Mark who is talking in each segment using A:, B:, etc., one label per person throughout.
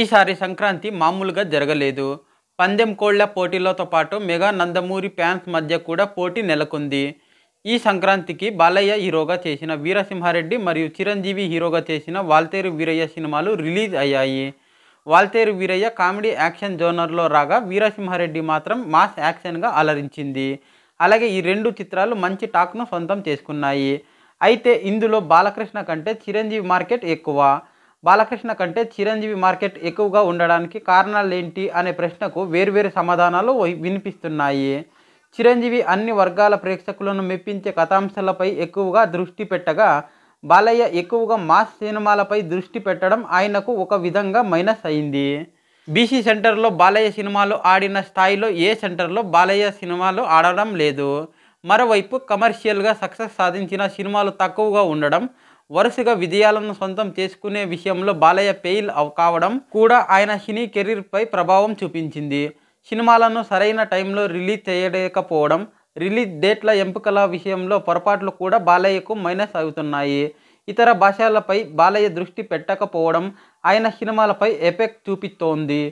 A: ఈసారి సంక్రాంతి మామూలుగా జరగలేదు పందెం కోళ్ల పోటీలతో పాటు మెగా నందమూరి ఫ్యాన్స్ మధ్య కూడా పోటీ నెలకొంది ఈ సంక్రాంతికి బాలయ్య హీరోగా చేసిన వీరసింహారెడ్డి మరియు చిరంజీవి హీరోగా చేసిన వాల్తేరు వీరయ్య సినిమాలు రిలీజ్ అయ్యాయి వాల్తేరు వీరయ్య కామెడీ యాక్షన్ జోనర్లో రాగా వీరసింహారెడ్డి మాత్రం మాస్ యాక్షన్గా అలరించింది అలాగే ఈ రెండు చిత్రాలు మంచి టాక్ను సొంతం చేసుకున్నాయి అయితే ఇందులో బాలకృష్ణ కంటే చిరంజీవి మార్కెట్ ఎక్కువ బాలకృష్ణ కంటే చిరంజీవి మార్కెట్ ఎక్కువగా ఉండడానికి కారణాలు ఏంటి అనే ప్రశ్నకు వేర్వేరు సమాధానాలు వినిపిస్తున్నాయి చిరంజీవి అన్ని వర్గాల ప్రేక్షకులను మెప్పించే కథాంశాలపై ఎక్కువగా దృష్టి పెట్టగా బాలయ్య ఎక్కువగా మాస్ సినిమాలపై దృష్టి పెట్టడం ఆయనకు ఒక విధంగా మైనస్ అయింది బీసీ సెంటర్లో బాలయ్య సినిమాలు ఆడిన స్థాయిలో ఏ సెంటర్లో బాలయ్య సినిమాలు ఆడడం లేదు మరోవైపు కమర్షియల్గా సక్సెస్ సాధించిన సినిమాలు తక్కువగా ఉండడం వరుసగా విజయాలను సొంతం చేసుకునే విషయంలో బాలయ్య ఫెయిల్ కావడం కూడా ఆయన సినీ కెరీర్పై ప్రభావం చూపించింది సినిమాలను సరైన టైంలో రిలీజ్ చేయలేకపోవడం రిలీజ్ డేట్ల ఎంపికల విషయంలో పొరపాట్లు కూడా బాలయ్యకు మైనస్ అవుతున్నాయి ఇతర భాషలపై బాలయ్య దృష్టి పెట్టకపోవడం ఆయన సినిమాలపై ఎఫెక్ట్ చూపిస్తోంది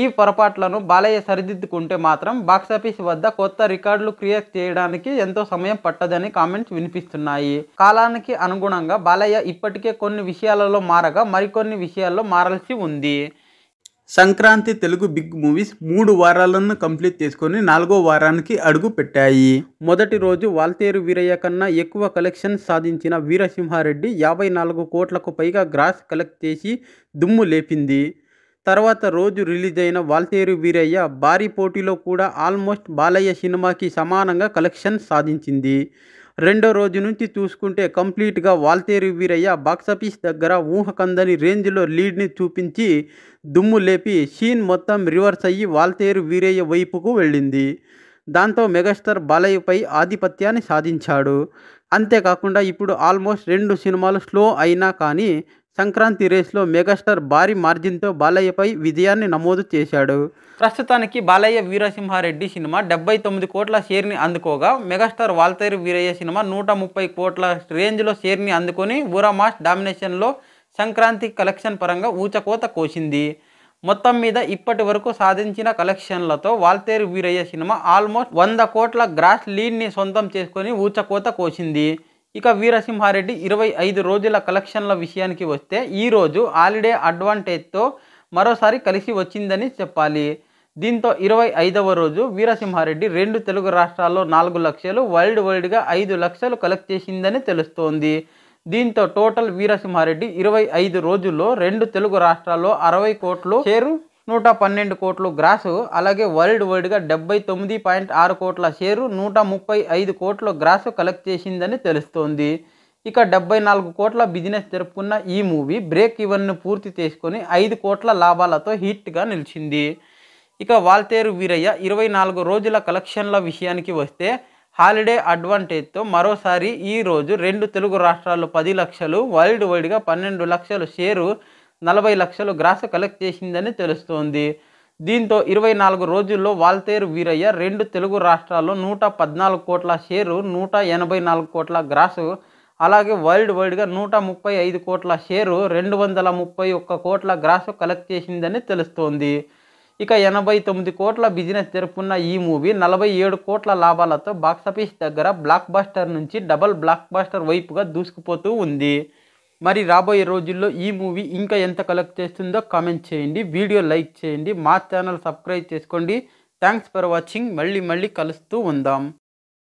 A: ఈ పొరపాట్లను బాలయ్య సరిదిద్దుకుంటే మాత్రం బాక్సాఫీస్ వద్ద కొత్త రికార్డులు క్రియేట్ చేయడానికి ఎంతో సమయం పట్టదని కామెంట్స్ వినిపిస్తున్నాయి కాలానికి అనుగుణంగా బాలయ్య ఇప్పటికే కొన్ని విషయాలలో మారగా మరికొన్ని విషయాల్లో మారాల్సి ఉంది సంక్రాంతి తెలుగు బిగ్ మూవీస్ మూడు వారాలను కంప్లీట్ చేసుకొని నాలుగో వారానికి అడుగు పెట్టాయి మొదటి రోజు వాల్తేరు వీరయ్య కన్నా ఎక్కువ కలెక్షన్ సాధించిన వీరసింహారెడ్డి యాభై నాలుగు కోట్లకు పైగా గ్రాస్ కలెక్ట్ చేసి దుమ్ము లేపింది తర్వాత రోజు రిలీజ్ అయిన వాల్తేరు వీరయ్య భారీ పోటీలో కూడా ఆల్మోస్ట్ బాలయ్య సినిమాకి సమానంగా కలెక్షన్ సాధించింది రెండో రోజు నుంచి చూసుకుంటే కంప్లీట్గా వాల్తేరు వీరయ్య బాక్సాఫీస్ దగ్గర ఊహకందని రేంజ్లో లీడ్ని చూపించి దుమ్ము లేపి షీన్ మొత్తం రివర్స్ అయ్యి వాల్తేరు వీరయ్య వైపుకు వెళ్ళింది దాంతో మెగాస్టార్ బాలయ్యపై ఆధిపత్యాన్ని సాధించాడు అంతేకాకుండా ఇప్పుడు ఆల్మోస్ట్ రెండు సినిమాలు స్లో అయినా కానీ సంక్రాంతి రేస్లో మెగాస్టార్ భారీ మార్జిన్తో బాలయ్యపై విజయాన్ని నమోదు చేశాడు ప్రస్తుతానికి బాలయ్య వీరసింహారెడ్డి సినిమా డెబ్బై తొమ్మిది కోట్ల షేర్ని అందుకోగా మెగాస్టార్ వాల్తేరు వీరయ్య సినిమా నూట ముప్పై కోట్ల రేంజ్లో షేర్ని అందుకొని ఊరా మాస్ డామినేషన్లో సంక్రాంతి కలెక్షన్ పరంగా ఊచకోత కోసింది మొత్తం మీద ఇప్పటి వరకు సాధించిన కలెక్షన్లతో వాల్తేరు వీరయ్య సినిమా ఆల్మోస్ట్ వంద కోట్ల గ్రాస్ లీడ్ని సొంతం చేసుకొని ఊచకోత కోసింది ఇక వీరసింహారెడ్డి ఇరవై ఐదు రోజుల కలెక్షన్ల విషయానికి వస్తే ఈరోజు హాలిడే అడ్వాంటేజ్తో మరోసారి కలిసి వచ్చిందని చెప్పాలి దీంతో ఇరవై ఐదవ రోజు వీరసింహారెడ్డి రెండు తెలుగు రాష్ట్రాల్లో నాలుగు లక్షలు వరల్డ్ వైడ్గా ఐదు లక్షలు కలెక్ట్ చేసిందని తెలుస్తోంది దీంతో టోటల్ వీరసింహారెడ్డి ఇరవై ఐదు రోజుల్లో రెండు తెలుగు రాష్ట్రాల్లో అరవై కోట్లు షేరు నూట పన్నెండు కోట్లు గ్రాసు అలాగే వరల్డ్ వైడ్గా డెబ్బై తొమ్మిది పాయింట్ ఆరు కోట్ల షేరు నూట ముప్పై ఐదు కోట్ల గ్రాసు కలెక్ట్ చేసిందని తెలుస్తోంది ఇక డెబ్బై నాలుగు కోట్ల బిజినెస్ జరుపుకున్న ఈ మూవీ బ్రేక్ ఇవన్ను పూర్తి చేసుకొని ఐదు కోట్ల లాభాలతో హిట్గా నిలిచింది ఇక వాల్తేరు వీరయ్య ఇరవై నాలుగు రోజుల కలెక్షన్ల విషయానికి వస్తే హాలిడే అడ్వాంటేజ్తో మరోసారి ఈరోజు రెండు తెలుగు రాష్ట్రాలు పది లక్షలు వరల్డ్ వైడ్గా పన్నెండు లక్షలు షేరు నలభై లక్షలు గ్రాస కలెక్ట్ చేసిందని తెలుస్తోంది దీంతో ఇరవై నాలుగు రోజుల్లో వాల్తేరు వీరయ్య రెండు తెలుగు రాష్ట్రాల్లో నూట పద్నాలుగు కోట్ల షేరు నూట ఎనభై నాలుగు కోట్ల గ్రాసు అలాగే వరల్డ్ వైడ్గా నూట ముప్పై ఐదు కోట్ల షేరు రెండు వందల ముప్పై ఒక్క కోట్ల గ్రాసు కలెక్ట్ చేసిందని తెలుస్తోంది ఇక ఎనభై తొమ్మిది కోట్ల బిజినెస్ జరుపుకున్న ఈ మూవీ నలభై ఏడు కోట్ల లాభాలతో బాక్సాఫీస్ దగ్గర బ్లాక్ బాస్టర్ నుంచి డబల్ బ్లాక్ బాస్టర్ వైపుగా దూసుకుపోతూ ఉంది మరి రాబోయే రోజుల్లో ఈ మూవీ ఇంకా ఎంత కలెక్ట్ చేస్తుందో కామెంట్ చేయండి వీడియో లైక్ చేయండి మా ఛానల్ సబ్స్క్రైబ్ చేసుకోండి థ్యాంక్స్ ఫర్ వాచింగ్ మళ్ళీ మళ్ళీ కలుస్తూ ఉందాం